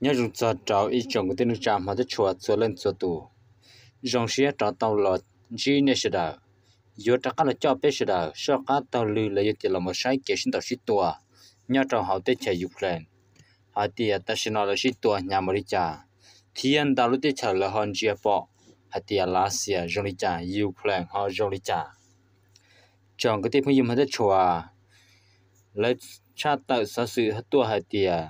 nhớ dùng cho cháu ý chồng của tên cha mà cho chùa cho lên cho tù dòng xe trả tàu là gì nè sẽ đào giờ trả cá là cho bé sẽ đào sau cá tàu lư là giờ tiền là một sai kể sinh tàu xít tua nhớ cháu hậu tết chạy dục lên hậu tiền à, ta sinh là xít tua nhà mới cha thiên đạo lúc tết chạy là hòn chia bỏ hậu tiền à, là xìa dòng đi cha dục lên họ dòng đi cha chồng cái tết phải dùng hết chùa lấy cha tạo xã sự hết tua hậu tiền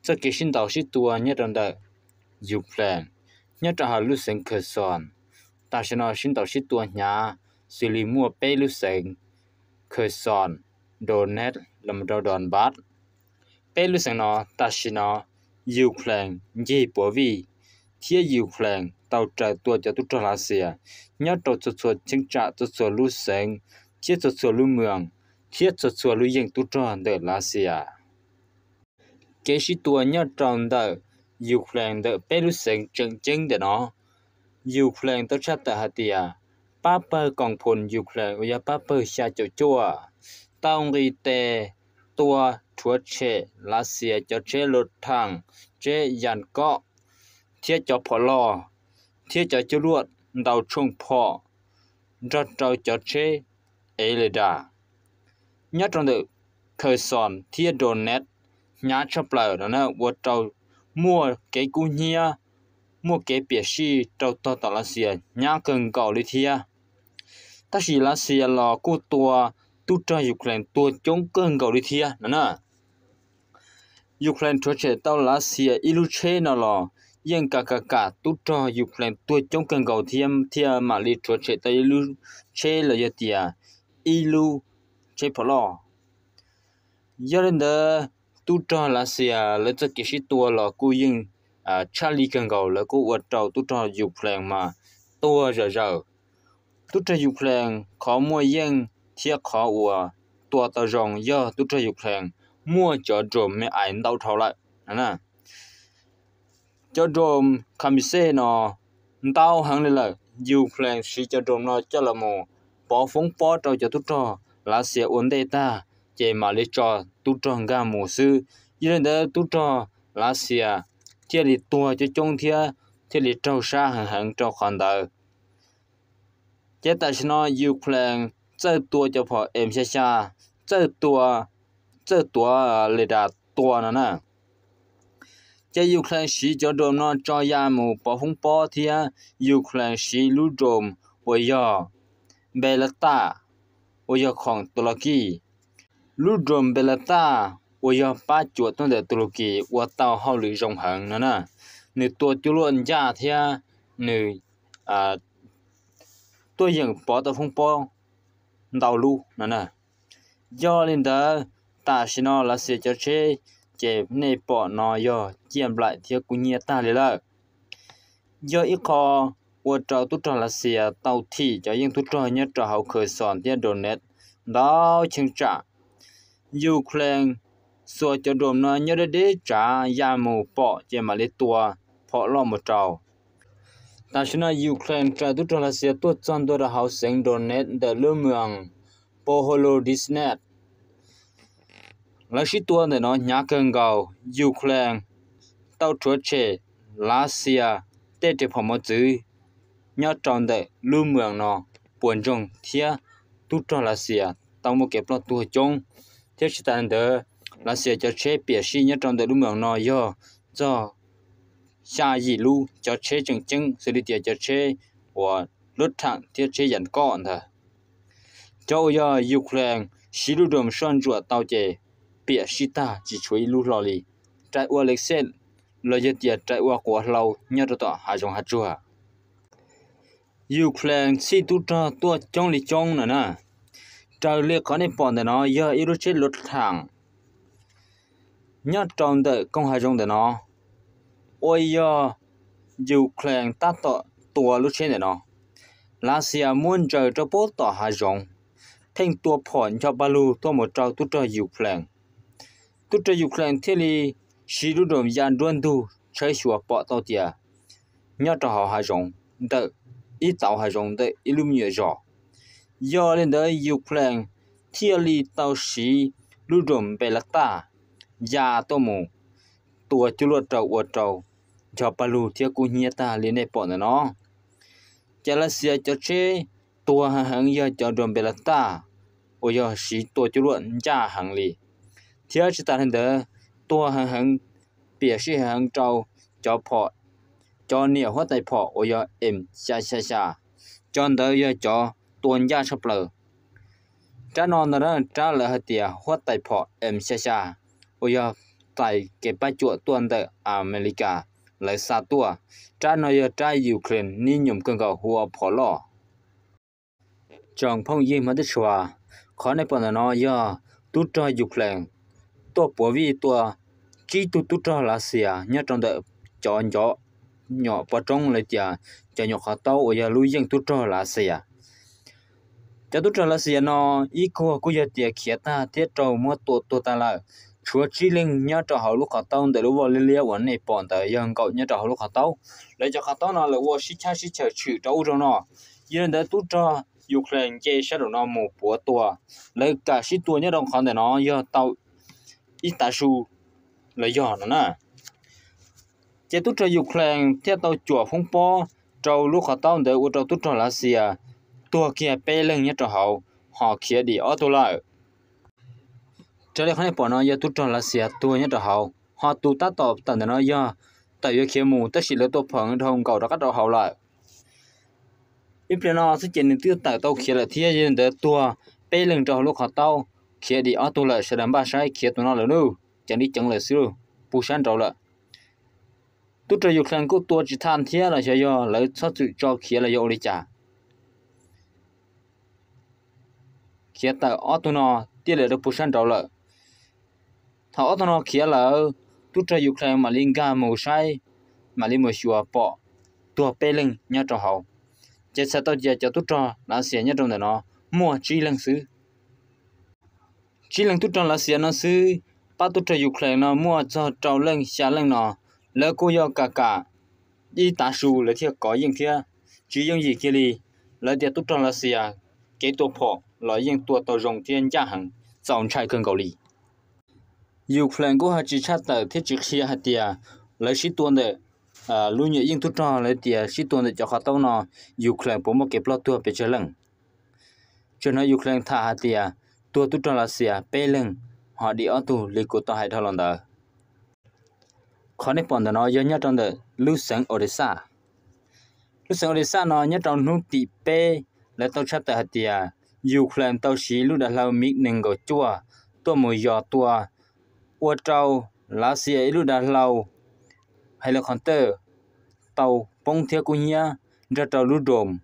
sinh sinh hà ta nhá xử lý mua 这给新导师多那种的有 plan，那种好路线可算，但是呢，新导师多伢 xử 理 mua 背路线可算，đồ nét làm đồ đòn bát. 背路线 nó, ta sẽ nó yêu plan gì bởi vi thiết yêu plan tạo trở tua cho tu trở lá xe, nhớ tàu cho cho chính trả cho cho lu sen, thiết cho cho lu mường, thiết cho cho lu yên tu trở lá xe chế sĩ tua nhớ tròn tờ dù khuyên tờ bê lúc sân chân chân tờ nó dù khuyên tờ sát tờ hạt tìa bà bơ còn phồn dù khuyên ôi bà bơ xa cho chua tao nghi tê tua chúa chê lá xìa cho chê lột thẳng chê dàn cọ thiết cho phỏ lò thiết cho chú luận đào trung phỏ rất trâu cho chê ê lê đà nhớ tròn tờ khởi sòn thiết đồn nét nhà chấp lờ đó nè vợ trâu mua cái cú nhia mua cái bia xì trâu to to là xìa à? nhà cần cầu đi thia à. ta chỉ là xìa à, lò cô tua tu cho Ukraine tua chống cần cầu đi thia đó nè Ukraine cho trẻ tao là xìa iluche nó lò yên cả cả cả tu cho Ukraine tua chống cần cầu thiêm thia mà lý cho trẻ tao iluche là gì tiệt ilu chế phở lò giờ đến đó tu cho là xia lấy cho cái shit tua là cô yên à li cần gầu là cô uất trâu tu cho dục lèn mà tua giờ giờ tu cho dục lèn khó mua yên thiệt khó ua tua tao rong giờ tu cho dục lèn mua cho trộm mới ảnh đâu thầu lại nè cho không biết xe nó tao hàng này là dục lèn sĩ cho trộm nó cho là mù bỏ phong bỏ trâu cho tu cho là xia ổn đây ta chế mà lấy cho tu tròn ga mù sư như là tu tròn lá xìa chế lì tua cho chung thia chế lì trâu xa hẳn hẳn cho khoản đời chế tại sao nó Ukraine chơi tua cho họ em xa xa chơi tua chơi tua lì đà tua nó nè chế Ukraine sĩ cho đồn nó cho ya mù bỏ phung bỏ thia Ukraine sĩ lũ đồn bởi giờ bè là ta 我要看多拉基。lưu rộn bê là ta wo yo ba chuột nó để tụi kì wo tao hao lì rong hận nữa nè nè tua chú luôn ra thì nè à tôi dừng bỏ tao không bỏ đào lưu nữa nè do lên đó ta xin nó là sẽ cho chế chế nè bỏ nó yo chiếm lại thì cũng nhẹ ta liền là do ít khó wo trâu tu trâu là sẽ tao thì cho những tu trâu nhớ trâu hậu khởi sòn thì đồn nét đào chứng trạng Ukraine so cho đồm nó nhớ đế trả ya mù bỏ cho mà lấy tua phọ lo một trào ta xin Ukraine trả tụt là sẽ tụt chân đô ra hậu sinh đồn nét đờ lưu mường Poholo nét, là sĩ tua để nó nhá cơn gầu Ukraine tạo chúa trẻ lá xìa tê trẻ phỏ mô chứ nhớ tròn để lưu mường nó buồn trông thia tụt là xìa tao một kẹp lo tua chung thế chỉ tàn đỡ là sẽ cho chế bia sĩ nhất trong đời lúc mường nó do do xa gì lu cho chế chừng chừng xử lý tiền cho chế của lướt thẳng thiết chế dẫn con thà châu do ukraine xí lu đồm son chuột tàu chè bia sĩ ta chỉ chuối lu lò lì trại ua lịch sen lời dân tiền trại ua của lâu nhớ được tỏ hà dòng hạt chua Ukraine si tu cho tua trong lì trong nè nè trâu liệt có nên bọn để nó giờ ít chết lột thẳng nhớ trong đời công hai trong để nó ôi giờ dù kèn ta tọ tua lúc trên để nó là xia muốn trời cho bố tỏ hai trong thành tua phòn cho ba lu tua một trâu tu cho dù kèn tu cho dù kèn thế li xí lu đồng gian đuôn tu chơi xua bỏ tao tiệt nhớ cho họ hai trong đời ít tạo hai trong đời ít lúc nhiều rồi ยอเล่นเดยยุคแปลงเทียรีเตาสีลูดมเปลัตา ยาตัวมูตัวจุลวดเจ้าอวดเจ้า จอบปลูเทียกูเฮียตาเลีนใอปอนะเนาะจะละเสียเจะเชตัวหางยาจอดมเปลัตาโอยอสีตัวจุลวดจ้าหางลีเทียชิตาเห็นเดยตัวหางหงเปียชีหังเจ้าจอพอจอเนี่ยหัวใจพอโอยอเอ็มชาชาชาจอนเดอยจอ tuần gia sắp lờ trả non là trả lời hết tiệt hoặc tài phò em xa xa ôi giờ tại cái bát chuột tuần tại America lấy xa tua trả nói giờ trả Ukraine ni nhầm cơn gạo hùa phò lò chồng phong yên mà đứt xóa khó này bọn nó giờ tu cho Ukraine tua bùa vi tua chỉ tu tu cho là xìa nhớ trong đợi chọn nhỏ nhọ bà trong lấy tiệt cho nhỏ khó tao ở giờ lui dân tu cho là xìa cho tôi cho là gì nó ý cô cô giờ tiệt kia ta tiết trâu mua tổ tổ ta là chúa chỉ linh nhớ cho họ lúc họ tao để lúc vào liên liên vấn này bọn tờ dân cậu nhớ cho họ lúc họ tao lấy cho họ tao nó là vô sĩ cha sĩ cha chữ trâu cho nó nhưng đã tôi cho Ukraine chế sẽ được nó một bữa tua lấy cả sĩ tua nhớ đồng khoản để nó giờ tao ít ta su lấy giờ nó nè chế tôi cho Ukraine theo tao chùa phong po trâu lúc họ tao để ô trâu tôi cho là gì à ตัวเกียเป้เรื่องนี้ตัวเขาหอเขียดีออตัวละจะเรียกให้ปอนอยาตุจนละเสียตัวนี้ตัวเขาหอตูตาตอบตันเนาะยาแต่ยาเขียมูแต่สิเลตัวผงทองเก่าแล้วก็ตัวเขาละอีเปลี่ยนอสิเจนตื้อแต่ตัวเขียละเทียเย็นเดตัวเป้เรื่องตัวลูกเขาเต้าเขียดีออตัวละแสดงบ้าใช้เขียตัวนั้นเลยนู่จังนี้จังเลยซิลูปูชันตัวละตุจอยู่ครั้งก็ตัวจิตทานเทียละเชียวแล้วชอบจุดจอเขียละโยริจ่า kia tờ ô tô nó tiết lệ được bù sang đầu lợ thằng ô tô nó kia lợ tu tra dục lại mà liên ga mù sai mà liên mù xua bỏ tua bê linh nhá trò hậu chết sẽ tao giờ cho tu trò là xỉa nhá trong nó mua chi lăng xứ chi lăng tu trò là xỉa nó xứ ba tu trò dục lại nó mua cho trâu lăng xà lăng nó lỡ cô yo gà gà, đi tả sù lỡ thiệt có những thiệt chỉ những gì kia đi lỡ thiệt tu trò là xỉa cái tổ phò lại yên tua tàu rồng thiên gia hàng dòng chạy cơn cầu lì Ukraine cũng họ chỉ chát tờ thiết trực khi hạt tia lấy sĩ tuần đệ à lưu nhị những thu trò lấy tia sĩ tuần đệ cho họ tàu nó Ukraine bố một kẹp lo tua bị chơi lưng cho nên Ukraine thả hạt tia tua thu trò là gì à bê lưng họ đi ở tù lì của tàu hải thao lòng đờ khó nếp bọn nó do nhất trong đệ lưu sáng Odessa lưu sáng Odessa nó nhớ trong nút tị bê lấy tàu chát tờ hạt tia Ukraine tàu xí lúc đã lao mít nên gọi chua tua mùi giò tua ua trâu lá xì ấy lúc đã lao hay là con tơ tàu bông theo của nhá ra tàu lúc đồm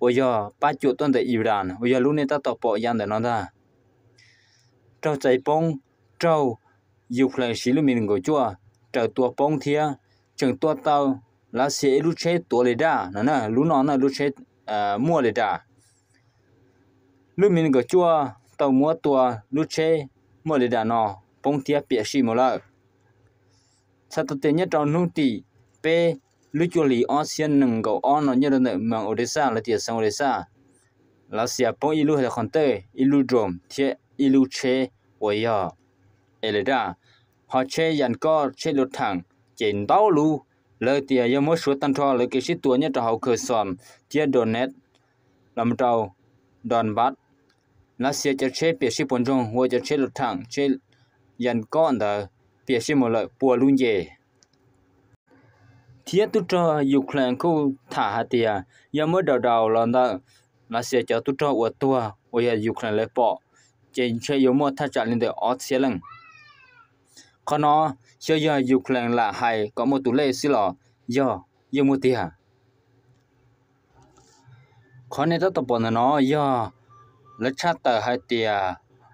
bây giờ ba triệu tuần tại Iran bây giờ lúc này ta tàu bỏ giang để nó ra trâu chạy bông trâu Ukraine xí lúc mình gọi chua trâu tua bông theo chẳng tua tàu lá xì ấy lúc chết tua lấy đà nó nè lúc nó nè lúc chết à, mua lê đà lúc mình có chua tàu mua tua lúc chê mua để đàn nọ bông tia bịa xì một lợ sao tôi tiền nhất trong nung tỷ p lúc chua lì on xiên nừng gầu on nó như là nợ mà odessa là tiền sang odessa là xia bông ilu là con tê ilu drum thiệt ilu chê ế à elida họ chê dàn co chê lột thẳng chèn đau lưu lời tia do mỗi số tăng cho lời cái sĩ tuổi nhất cho hậu khởi sòn tia nét làm trâu đòn bát là xe chở chế biệt sĩ bốn trong hoặc chở chế lục thẳng chế dàn con đó biệt sĩ một lợi bùa luôn vậy. thiết tu cho Ukraine khu thả hạt tiền nhưng mới đầu đầu là đó là xe chở tu cho của tua của Ukraine lấy bỏ chế chế yếu mua thắt chặt lên để ót xe lưng còn nó chơi giờ Ukraine là hay có một tủ lệ xí lò giờ giờ mua tiền khó nên ta tập bọn nó giờ là cha tờ hai tia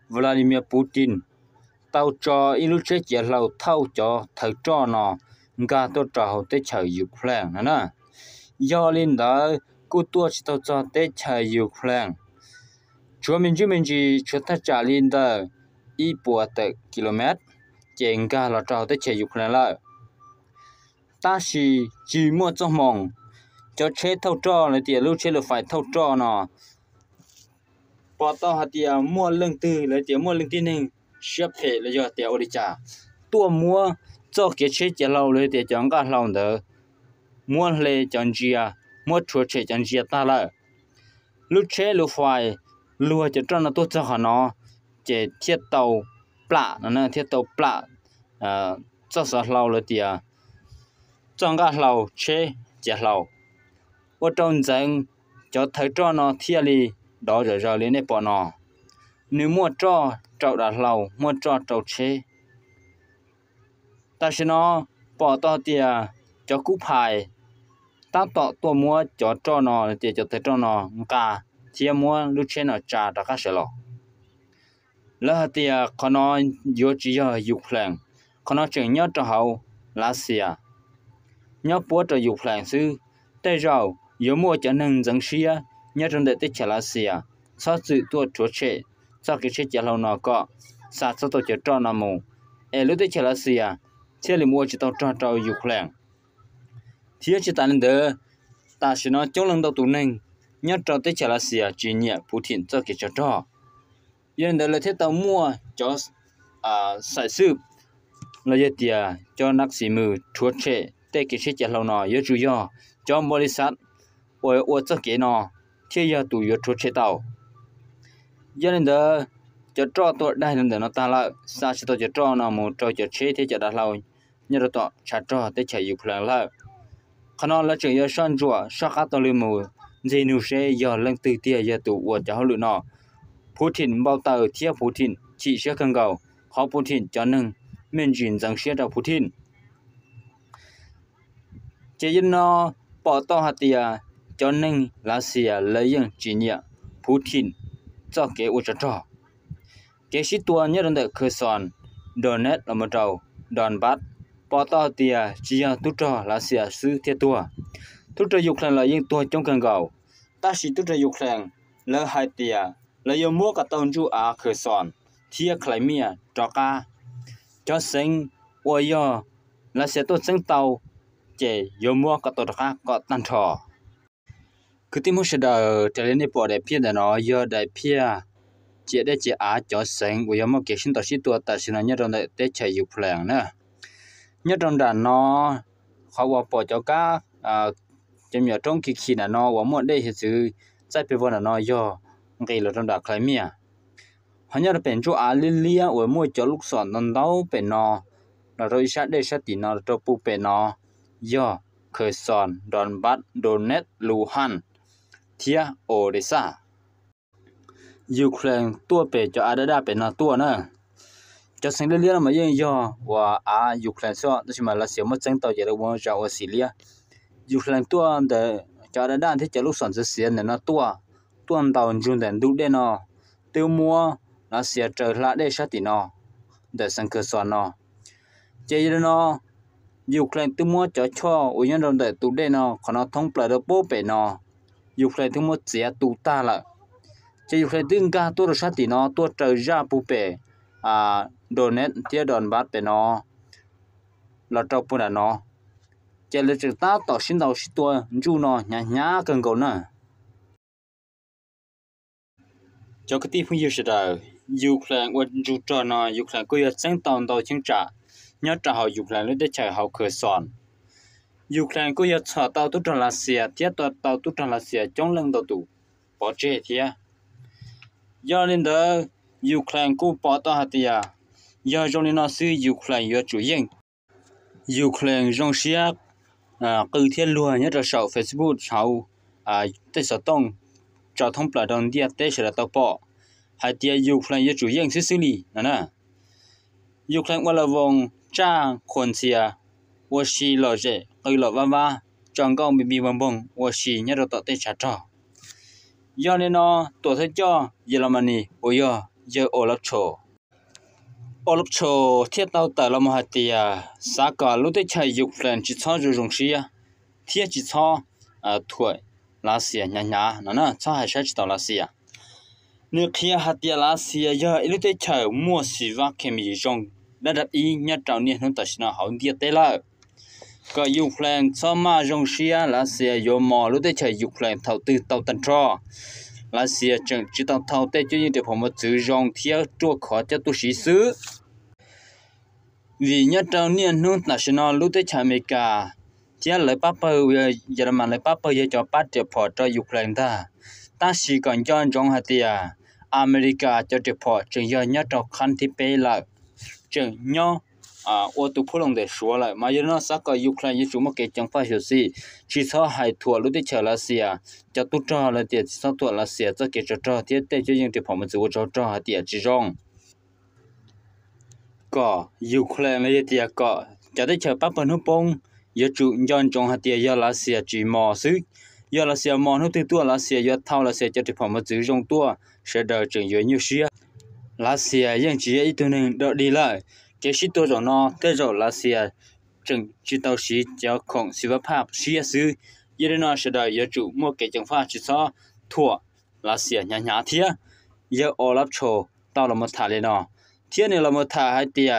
Vladimir Putin tàu cho Iluche chỉ lau thâu cho thầu cho nó nga tôi trò hậu tế chờ Ukraine nữa nè do lên đó cô tua chỉ tàu cho tế chờ Ukraine chúa mình chứ mình chỉ chúa ta trả lên đó y bùa tờ km chỉ nga là trò hậu tế chờ Ukraine lại ta chỉ chỉ mua cho mong cho chế thâu cho là tiền lưu chế là phải thâu cho nó bỏ tao hạt tiền mua lưng tư lấy tiền mua lưng tư nên shop hệ lấy cho tiền đi trả tua mua cho cái chế chế lâu lấy tiền chẳng cả lâu nữa mua lấy chẳng gì à mua chuột chế chẳng gì ta lại lúc chế lúc phải lùa cho cho nó tốt cho họ nó chế thiết tàu plạ nó nè thiết tàu plạ à ờ, cho sợ lâu lấy tiền chẳng cả lâu chế chế lâu ở trong dân cho thấy cho nó thiệt liền đó rồi giờ lên này bỏ nó, nếu mua cho trâu đặt lâu mua cho trâu chế ta sẽ nó bỏ to tiền cho cú phải ta tọ tua mua cho cho nó tiền cho thấy cho nó cả thì mua lúc trên nó trả đã các sẽ lo, lỡ tiền con nó vô chỉ giờ dục lành con nó chẳng nhớ cho hậu lá xìa nhớ bố cho dục lành sư tây rau giờ mua cho nâng dân xia nhớ trong đời tết chả là gì à sao sự tua chỗ chế sao cái chế chả lâu nào có sao sao tôi chả cho nó mù em lúc tết chả là gì à chế là mua chỉ tao cho cho dục lẹn thiếu chỉ ta nên đỡ ta sẽ nói chống lưng tao tụ nên nhớ trong tết chả là gì à chỉ nhẹ phụ thiện cho cái cho cho yên đời là thế tao mua cho à sai sự là giờ tiệt cho nắc xì mù chúa chế tết cái chế chả lâu nào nhớ chú yo cho mua đi sát ôi ôi cho cái nào chế giờ tụ yếu chỗ chế tàu giờ nên đó cho cho tôi đây nên nó ta là sa chỉ tôi cho cho nó một cho cho chế thế cho đã lâu nhớ được tọ chả cho thế chả yếu phần là khả năng là chuyện giờ sơn chùa sao các tôi lưu mù gì nu sẽ giờ lên từ tia giờ tụ của cháu lựa nó Putin bao tờ thiết Putin chỉ sẽ cần cầu khó Putin cho nâng mình chuyển rằng sẽ đọc Putin chế yên nó bỏ to hạt tiền cho nên là sẽ lấy những chỉ nhẹ Putin cho kế ủ cho trò kế sĩ tua nhất đơn tự khơi sòn Donetsk ở một trầu đòn bắt bỏ to tìa chỉ là tu trò là sẽ sư thiệt tua tu trò dục là những tua trong cần gạo ta sĩ tu trò dục là hai tìa lỡ yêu mua cả tông chú á khơi sòn thiệt khởi mía trò ca cho sinh ôi yo là sẽ tốt sinh tàu chỉ yêu mua cả tàu ca có tan trò cứ tìm một sự đời trở nên bỏ đại pia để nó à. giờ đại pia chỉ để chỉ á cho sáng của yếm một cái sinh tổ sĩ tua ta sinh nhớ trong đại để chạy dục làng nữa nhớ trong đại nó khó bỏ bỏ cho cá à trong nhiều trong kỳ kỳ là nó và muốn đây thì sự giải bị vốn là nó do ngay là trong đại khai mía hắn nhớ là bên chỗ á liên lia và mua cho lúc sọn nó đâu bên nó là rồi sát đây sát thì nó cho pu bên nó do khởi sọn đòn bắt đồn nét lù hàn thia Odessa Ukraine tua pe cho Adada pe na tua na cho sinh liên liên mà yên yo và à Ukraine cho đó mà là xíu mất chân tàu giờ là quân cho Syria Ukraine tua để cho Adada thì cho lúc sản xuất xíu này nó tua tua tàu dùng đến đủ để nó tiêu mua nó sẽ trở lại để sát thì nó để sang cơ sở nó chế nó Ukraine tiêu mua cho cho ủy nhân đồng để tụ để nó còn nó thông plờ được bố bể nó dục lại thứ một chế tụ ta là chế dục lại tương ca tôi được sát thì nó tôi trở ra bù bể à đồ nét tia đòn bát bể nó là trâu bù là nó chỉ là chúng ta tỏ xin đầu xin tôi chú nó nhá nhá cần cầu nữa cho cái tiếp phương yêu sự đời dục lại quân chú trò nó dục lại cứ sáng tòn đầu chiến trả nhớ trả họ dục lại lấy để chạy họ khởi soạn Ukraine có yết sở tàu tu là xìa tiếp tục tàu tu là xìa chống lưng đầu tù bỏ chết thì thia à? Giờ nên đó Ukraine có bỏ tàu hạt tia Giờ trong nên nó sư Ukraine yết chủ yên Ukraine trong xìa à cứ thiết luôn nhất là sau Facebook sau à tết sở tông cho thông là đồng địa tết sở tàu bỏ hạt tia Ukraine yết chủ yên xử xử lý nè nè Ukraine qua là vòng cha quần xìa à? 我是老人，我老娃娃，长高咪咪蹦蹦，我是伢都到底查查。要你呢，多才教，伊拉嘛呢，我要要学了错。ở lúc chỗ thiết tao tại làm hạt thì à xã cả lúc đấy chạy dục lên chỉ cho rồi dùng xí à chỉ cho à thuở lá xì à nhả nhả nó nó cho hai chỉ tao lá xì nếu khi hạt thì lá xì giờ lúc đấy chạy mua xì vác kèm gì dùng đã đặt ý nhát trào niên hơn tại sao hỏng tiệt thế chạy tư chẳng chứ cho cho khó tu sĩ xứ vì nhất trong niên nút national lúc tới chạm America chỉ lấy paper ờ, giờ mà lấy bơ giờ cho bắt được phò cho Ukraine ta ta chỉ còn cho trong hạt tiền America cho được phò trường giờ nhất trong khăn thì bê là trường nhau à ô tô phụ lòng để xóa lại mà giờ nó sắc cái Ukraine như chúng mà cái chẳng phải hiểu gì chỉ sợ hai thua lúc đi chờ là gì à cho tôi cho là tiền chỉ sợ thua là gì cho cái cho cho thế để cho những cái phòng mình chỉ có cho cho hạt tiền chỉ rong có Ukraine này tiền có cho tới chờ bắt bên hút bông giờ chủ nhân trong hạt tiền giờ là gì chỉ mò xứ giờ là gì mò hút từ tua là gì giờ thao là gì cho cái phòng mình chỉ rong tua sẽ đợi chừng dưới như xia là gì nhưng chỉ ít tuần đợi đi lại chế sĩ tôi rồi nó thế rồi là xe chừng chỉ tàu sĩ cho khổng sĩ vật pháp sĩ sư giờ đây nó sẽ đợi giờ chủ mua cái chứng pháp chỉ cho thua là xe nhà nhà thía giờ ô lắp chỗ tao là một thả lên nó thía này là một thả hai tia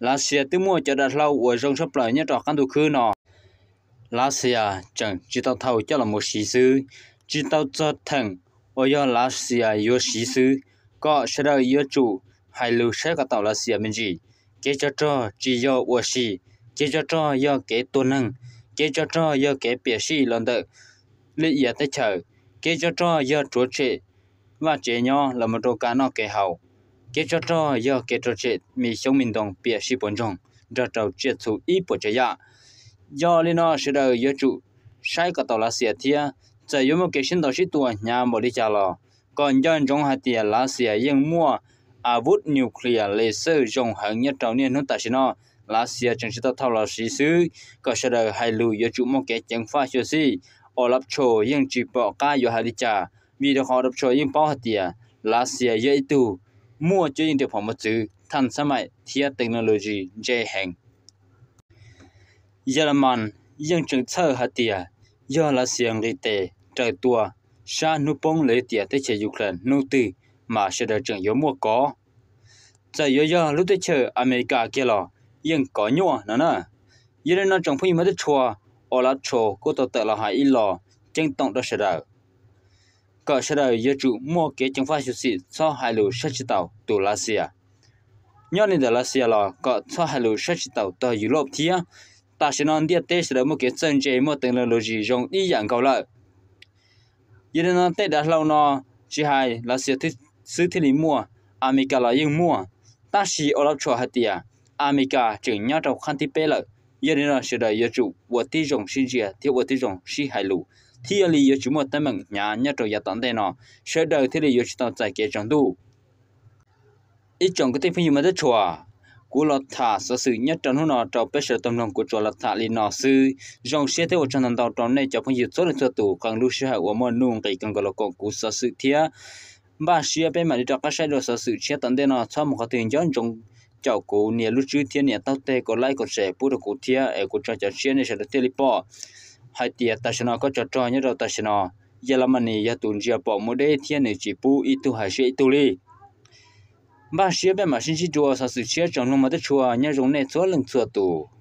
là xe tư mua cho đặt lâu ở trong sắp lại nhất trọ căn đồ khứ nó là xe chẳng chỉ tàu thầu cho là một sĩ sư chỉ tàu cho thằng ở giờ là xe yếu sĩ sư có sẽ đợi giờ chủ hai lưu sẽ cả tàu là xe mình gì chế cho cho chỉ do ủa xì chế cho cho do cái tuần năng chế cho cho do cái bia xì lần đầu lý giải tới chờ chế cho cho do chúa trị và chế nhau là một đồ cá nó cái hậu chế cho cho do cái chúa trị mì sống mình đồng bia xì bốn trong ra trầu chế thủ ít bộ chế ya do lý nó sẽ đời do chủ sai cả tàu là xịa thia giờ yếu một cái sinh tàu sĩ tuổi nhà một đi chả lò còn do trong hạt tiền là xịa yên mua avut nuclear laser dùng hàng nhất trong niên hướng tại xin nó là xe chẳng sẽ tao thao là sĩ xứ, có sẽ đời hai lùi do chủ mong kẻ chẳng pha cho si ở lập chỗ yên chỉ bỏ ca do hai đi trả vì được họ lập chỗ yên bao hạt tiền là xe dễ tu mua cho yên được phòng một chữ thành xã mại thiết technology dễ hành Yemen yên chẳng thơ hạt tiền do là xe lý tệ trời tua sa nụ bông lấy tiền tới chế dục lần nụ tư mà sẽ được chẳng yếu mua có giờ yếu giờ lúc tới chờ America kia lò yên có nhua nữa nè giờ nó trong phim mới tới chùa ở là chùa cô tổ tự là hai ít lò chân tổng đó sẽ đời cỡ sẽ đời giờ chủ mua kế chẳng phải xuất xịt so hai lũ sẽ chỉ tàu từ la xia nhớ nên La Sia lò cỡ so hai lũ sẽ chỉ tàu từ Europe thia ta sẽ nói địa tế sẽ được một cái chân chế mua từng lần lô gì dùng ý dạng cầu lợi giờ nó tết đã lâu nó chỉ hai La Sia thích sư thiên lý mua amika là yên mua ta chỉ ở lớp trò hạt tiệt amika chừng nhau trong khăn tí bê lợi giờ đến là sự đời giờ chủ của tí rồng sinh dìa thì của tí rồng sinh hài lũ thì ở lý giờ chủ một tâm mừng nhà nhà trò giờ tận đây nó sự đời thi lý giờ chú tận giải kế trong đủ ít chồng cái tên phi mà đất chua, của lọt thả sở sự nhất trần hôm nọ trò bế sở tâm lòng của trò lọt thả lì nọ sư dòng xe thế của trần thần tàu tròn này cho phong dự số lượng cho tù càng lưu sư hại của mọi nung cái càng của sở sự thiê ba xia bên mà đi trong các sai đồ sở sự chia tận đây nó cho một cái tiền chọn trong cháu cụ nhà lúc trước thiên nhà tao tê có lại có sẽ bút được cụ thia ở cụ cho cháu chia này sẽ được tiền bỏ hai tiền ta sẽ nó có cho cho nhớ đâu ta sẽ nó giờ làm này giờ tuần giờ bỏ một đây thiên này chỉ bu ít tu hai sẽ tu li ba xia bên mà xin chỉ chùa sở sự chia trong lúc mà tới chùa nhớ trong này cho lần chùa tu